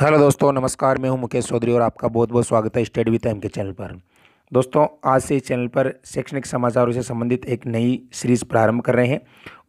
hello दोस्तों नमस्कार मैं हूं मुकेश चौधरी और आपका बहुत बहुत स्वागत है state with M K channel पर दोस्तों आज से इस चैनल पर शैक्षणिक समाचारों से संबंधित एक नई सीरीज़ प्रारंभ कर रहे हैं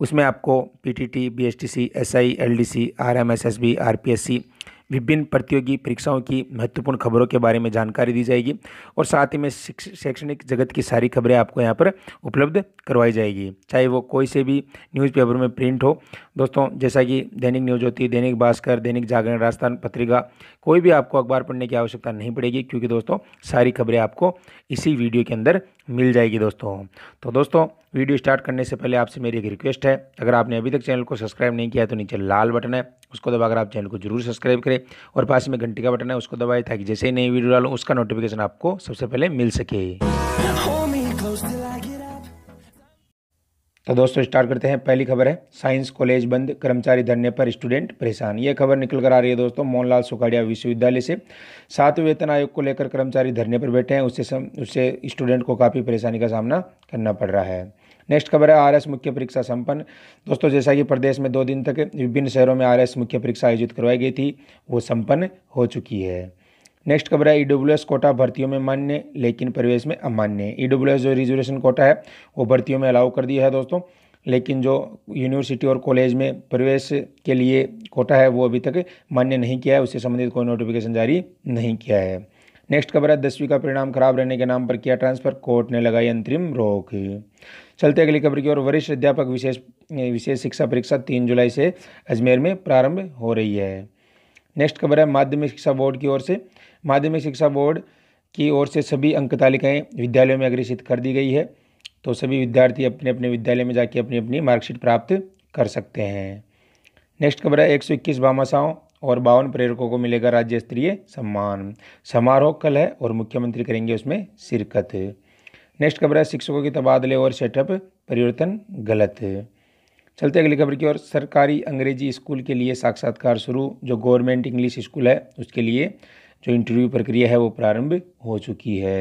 उसमें आपको PTT, BSTC, SI, LDC, RMSSB, RPSC विभिन्न प्रतियोगी परीक्षाओं की महत्वपूर्ण खबरों के बारे में जानकारी दी जाएगी और साथ ही में शैक्षणिक जगत की सारी खबरें आपको यहाँ पर उपलब्ध करवाई जाएगी चाहे वो कोई से भी न्यूज़पेपर में प्रिंट हो दोस्तों जैसा कि दैनिक न्यूज होती है दैनिक भास्कर दैनिक जागरण राजस्थान पत्रिका कोई भी आपको अखबार पढ़ने की आवश्यकता नहीं पड़ेगी क्योंकि दोस्तों सारी खबरें आपको इसी वीडियो के अंदर मिल जाएगी दोस्तों तो दोस्तों वीडियो स्टार्ट करने से पहले आपसे मेरी एक रिक्वेस्ट है अगर आपने अभी तक चैनल को सब्सक्राइब नहीं किया तो नीचे लाल बटन है उसको दबाकर आप चैनल को जरूर सब्सक्राइब करें और पास में घंटी का बटन है उसको दबाए ताकि जैसे ही नई वीडियो डालूँ उसका नोटिफिकेशन आपको सबसे पहले मिल सके तो दोस्तों स्टार्ट करते हैं पहली खबर है साइंस कॉलेज बंद कर्मचारी धरने पर स्टूडेंट परेशान ये खबर निकल कर आ रही है दोस्तों मोहनलाल सुखाड़िया विश्वविद्यालय से सातवें वेतन आयोग को लेकर कर्मचारी धरने पर बैठे हैं उससे सम, उससे स्टूडेंट को काफ़ी परेशानी का सामना करना पड़ रहा है नेक्स्ट खबर है आरएस मुख्य परीक्षा संपन्न दोस्तों जैसा कि प्रदेश में दो दिन तक विभिन्न शहरों में आरएस मुख्य परीक्षा आयोजित करवाई गई थी वो संपन्न हो चुकी है नेक्स्ट खबर है ई e कोटा भर्तियों में मान्य लेकिन प्रवेश में अमान्य है e ई जो रिजर्वेशन कोटा है वो भर्तियों में अलाउ कर दिया है दोस्तों लेकिन जो यूनिवर्सिटी और कॉलेज में प्रवेश के लिए कोटा है वो अभी तक मान्य नहीं किया है उससे संबंधित कोई नोटिफिकेशन जारी नहीं किया है नेक्स्ट खबर है दसवीं का परिणाम खराब रहने के नाम पर किया ट्रांसफर कोर्ट ने लगाई अंतरिम रोक चलते अगली खबर की ओर वरिष्ठ अध्यापक विशेष विशेष शिक्षा परीक्षा तीन जुलाई से अजमेर में प्रारंभ हो रही है नेक्स्ट खबर है माध्यमिक शिक्षा बोर्ड की ओर से माध्यमिक शिक्षा बोर्ड की ओर से सभी अंक तालिकाएँ विद्यालयों में अग्रेषित कर दी गई है तो सभी विद्यार्थी अपने अपने विद्यालय में जाके अपनी अपनी मार्कशीट प्राप्त कर सकते हैं नेक्स्ट खबर है एक सौ इक्कीस भामाशाओं और बावन प्रेरकों को मिलेगा राज्य स्तरीय सम्मान समारोह कल है और मुख्यमंत्री करेंगे उसमें शिरकत नेक्स्ट खबर है शिक्षकों के तबादले और सेटअप परिवर्तन गलत है चलते अगली खबर की ओर सरकारी अंग्रेजी स्कूल के लिए साक्षात्कार शुरू जो गवर्नमेंट इंग्लिश स्कूल है उसके लिए जो इंटरव्यू प्रक्रिया है वो प्रारंभ हो चुकी है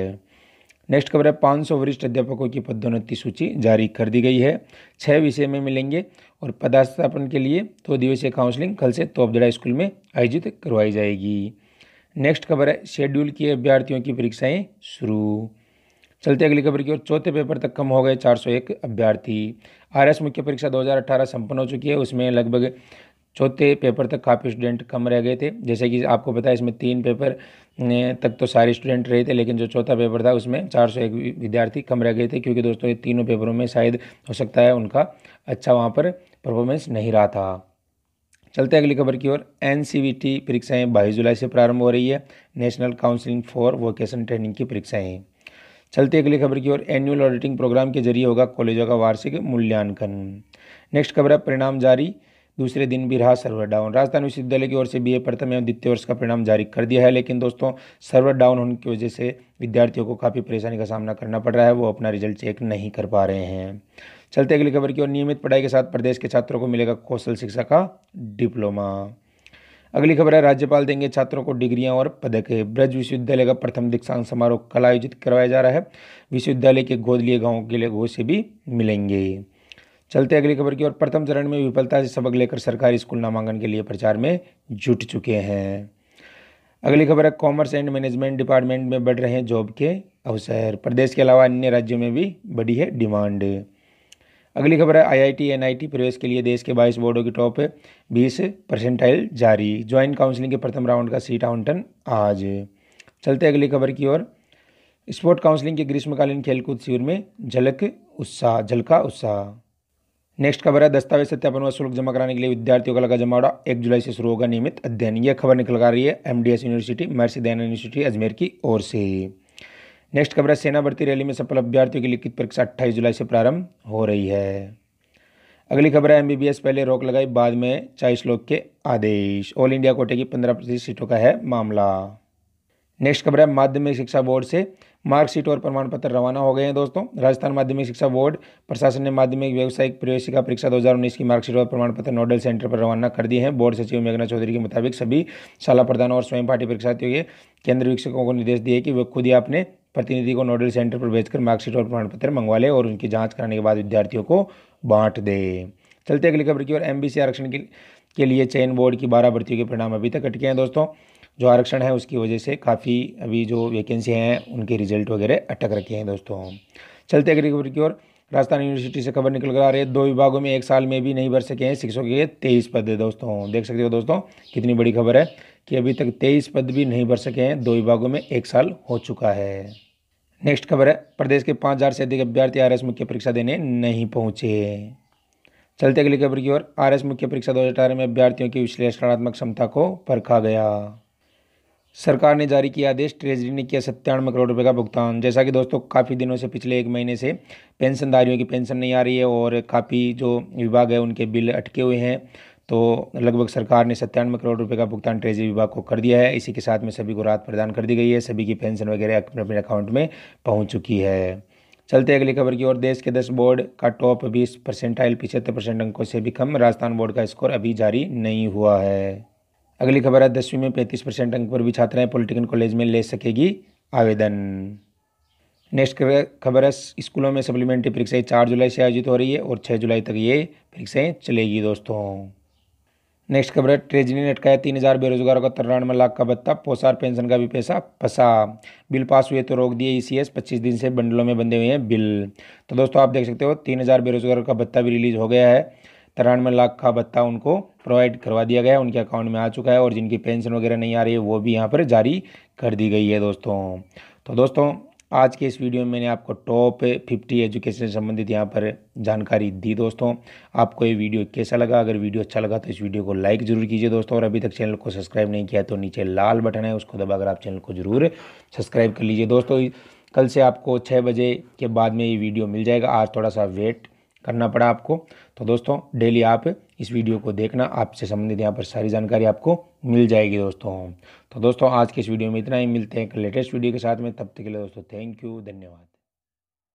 नेक्स्ट खबर है पाँच सौ वरिष्ठ अध्यापकों की पदोन्नति सूची जारी कर दी गई है छः विषय में मिलेंगे और पदस्थापन के लिए दो दिवसीय काउंसलिंग कल से तोपदड़ा स्कूल में आयोजित करवाई जाएगी नेक्स्ट खबर है शेड्यूल किए अभ्यर्थियों की परीक्षाएं शुरू चलते अगली खबर की ओर चौथे पेपर तक कम हो गए 401 अभ्यर्थी एस मुख्य परीक्षा 2018 संपन्न हो चुकी है उसमें लगभग चौथे पेपर तक काफ़ी स्टूडेंट कम रह गए थे जैसे कि आपको पता है इसमें तीन पेपर तक तो सारे स्टूडेंट रहे थे लेकिन जो चौथा पेपर था उसमें 401 विद्यार्थी कम रह गए थे क्योंकि दोस्तों ये तीनों पेपरों में शायद हो सकता है उनका अच्छा वहाँ पर परफॉर्मेंस नहीं रहा था चलते अगली खबर की ओर एन परीक्षाएँ बाईस जुलाई से प्रारंभ हो रही है national counselling for vocation training की परीक्षाएँ चलते अगली खबर की ओर एनुअल ऑडिटिंग प्रोग्राम के जरिए होगा कॉलेजों का वार्षिक मूल्यांकन नेक्स्ट खबर है परिणाम जारी दूसरे दिन भी रहा सर्वर डाउन राजस्थान विश्वविद्यालय की ओर से बीए प्रथम एवं द्वितीय वर्ष का परिणाम जारी कर दिया है लेकिन दोस्तों सर्वर डाउन होने की वजह से विद्यार्थियों को काफ़ी परेशानी का सामना करना पड़ रहा है वो अपना रिजल्ट चेक नहीं कर पा रहे हैं चलते अगली खबर की ओर नियमित पढ़ाई के साथ प्रदेश के छात्रों को मिलेगा कौशल शिक्षा का डिप्लोमा अगली खबर है राज्यपाल देंगे छात्रों को डिग्रियां और पदक ब्रज विश्वविद्यालय का प्रथम दीक्षांत समारोह कल आयोजित करवाया जा रहा है विश्वविद्यालय के गोद लिए गाँव के लोगों से भी मिलेंगे चलते अगली खबर की ओर प्रथम चरण में विफलता से सबक लेकर सरकारी स्कूल नामांकन के लिए प्रचार में जुट चुके हैं अगली खबर है कॉमर्स एंड मैनेजमेंट डिपार्टमेंट में बढ़ रहे हैं जॉब के अवसर प्रदेश के अलावा अन्य राज्यों में भी बढ़ी है डिमांड अगली खबर है आईआईटी एनआईटी प्रवेश के लिए देश के बाईस बोर्डों की टॉप बीस परसेंटाइल जारी ज्वाइंट काउंसलिंग के प्रथम राउंड का सीट आवंटन आज चलते अगली खबर की ओर स्पोर्ट काउंसलिंग के ग्रीष्मकालीन खेलकूद शिविर में झलक उत्साह झलका उत्साह नेक्स्ट खबर है दस्तावेज सत्यापन व शुल्क जमा कराने के लिए विद्यार्थियों का लगा जमावड़ा एक जुलाई से शुरू होगा नियमित अध्ययन यह खबर निकल कर रही है एमडीएस यूनिवर्सिटी मर्सी दयान यूनिवर्सिटी अजमेर की ओर से नेक्स्ट खबर है सेना भर्ती रैली में सफल अभ्यर्थियों की लिखित परीक्षा अट्ठाईस जुलाई से प्रारंभ हो रही है अगली खबर है एमबीबीएस पहले रोक लगाई बाद में चालीस लोग के आदेश ऑल इंडिया कोटे की पंद्रह प्रतिशत सीटों का है मामला नेक्स्ट खबर है माध्यमिक शिक्षा बोर्ड से मार्कशीट और प्रमाण पत्र रवाना हो गए हैं दोस्तों राजस्थान माध्यमिक शिक्षा बोर्ड प्रशासन ने माध्यमिक व्यावसायिक प्रवेशिका परीक्षा 2019 की मार्कशीट और प्रमाण पत्र नोडल सेंटर पर रवाना कर दिए हैं बोर्ड सचिव मेघना चौधरी के मुताबिक सभी शाला प्रधान और स्वयं पाठी परीक्षार्थियों के केंद्र वीक्षकों को निर्देश दिए कि वे खुद ही अपने प्रतिनिधि को नोडल सेंटर पर भेजकर मार्कशीट और प्रमाण पत्र मंगवा लें और उनकी जाँच कराने के बाद विद्यार्थियों को बांट दें चलते अगली खबर की ओर सी आरक्षण के लिए चयन बोर्ड की बारह भर्तियों के परिणाम अभी तक अटके हैं दोस्तों जो आरक्षण है उसकी वजह से काफ़ी अभी जो वैकेंसी हैं उनके रिजल्ट वगैरह अटक रखे हैं दोस्तों चलते अगली खबर की ओर राजस्थान यूनिवर्सिटी से खबर निकल कर आ रही है दो विभागों में एक साल में भी नहीं भर सके हैं शिक्षकों के तेईस पद दोस्तों देख सकते हो दोस्तों कितनी बड़ी खबर है कि अभी तक तेईस पद भी नहीं भर सके हैं दो विभागों में एक साल हो चुका है नेक्स्ट खबर है प्रदेश के पाँच हज़ार से अधिक अभ्यर्थी आर मुख्य परीक्षा देने नहीं पहुँचे चलते अगली खबर की ओर आर मुख्य परीक्षा दो में अभ्यर्थियों की विश्लेषणात्मक क्षमता को परखा गया सरकार ने जारी किया आदेश ट्रेजरी ने किया सत्तानवे करोड़ रुपए का भुगतान जैसा कि दोस्तों काफ़ी दिनों से पिछले एक महीने से पेंशनधारियों की पेंशन नहीं आ रही है और काफ़ी जो विभाग है उनके बिल अटके हुए हैं तो लगभग सरकार ने सत्तानवे करोड़ रुपए का भुगतान ट्रेजरी विभाग को कर दिया है इसी के साथ में सभी को राहत प्रदान कर दी गई है सभी की पेंशन वगैरह अपने अपने अकाउंट में पहुँच चुकी है चलते अगली खबर की ओर देश के दस बोर्ड का टॉप बीस परसेंटाइल पिछहत्तर परसेंट अंकों से भी कम राजस्थान बोर्ड का स्कोर अभी जारी नहीं हुआ है अगली खबर है दसवीं में पैंतीस परसेंट अंक पर भी छात्राएं पॉलिटेक्निक कॉलेज में ले सकेगी आवेदन नेक्स्ट खबर है स्कूलों में सप्लीमेंट्री परीक्षाएं चार जुलाई से आयोजित हो रही है और छः जुलाई तक ये परीक्षाएं चलेगी दोस्तों नेक्स्ट खबर है ट्रेजरी ने अटकाया तीन हज़ार बेरोजगारों का तिरानवे लाख का भत्ता पोसार पेंशन का भी पैसा फंसा बिल पास हुए तो रोक दिए ई e पच्चीस दिन से बंडलों में बंधे हुए हैं बिल तो दोस्तों आप देख सकते हो तीन हज़ार बेरोजगारों का भत्ता भी रिलीज हो गया है तिरानवे लाख का भत्ता उनको प्रोवाइड करवा दिया गया है उनके अकाउंट में आ चुका है और जिनकी पेंशन वगैरह नहीं आ रही है वो भी यहाँ पर जारी कर दी गई है दोस्तों तो दोस्तों आज के इस वीडियो में मैंने आपको टॉप फिफ्टी एजुकेशन संबंधित यहाँ पर जानकारी दी दोस्तों आपको ये वीडियो कैसा लगा अगर वीडियो अच्छा लगा तो इस वीडियो को लाइक जरूर कीजिए दोस्तों और अभी तक चैनल को सब्सक्राइब नहीं किया तो नीचे लाल बटन है उसको दबाकर आप चैनल को जरूर सब्सक्राइब कर लीजिए दोस्तों कल से आपको छः बजे के बाद में ये वीडियो मिल जाएगा आज थोड़ा सा वेट करना पड़ा आपको तो दोस्तों डेली आप इस वीडियो को देखना आपसे संबंधित यहाँ पर सारी जानकारी आपको मिल जाएगी दोस्तों तो दोस्तों आज के इस वीडियो में इतना ही मिलते हैं एक लेटेस्ट वीडियो के साथ में तब तक के लिए दोस्तों थैंक यू धन्यवाद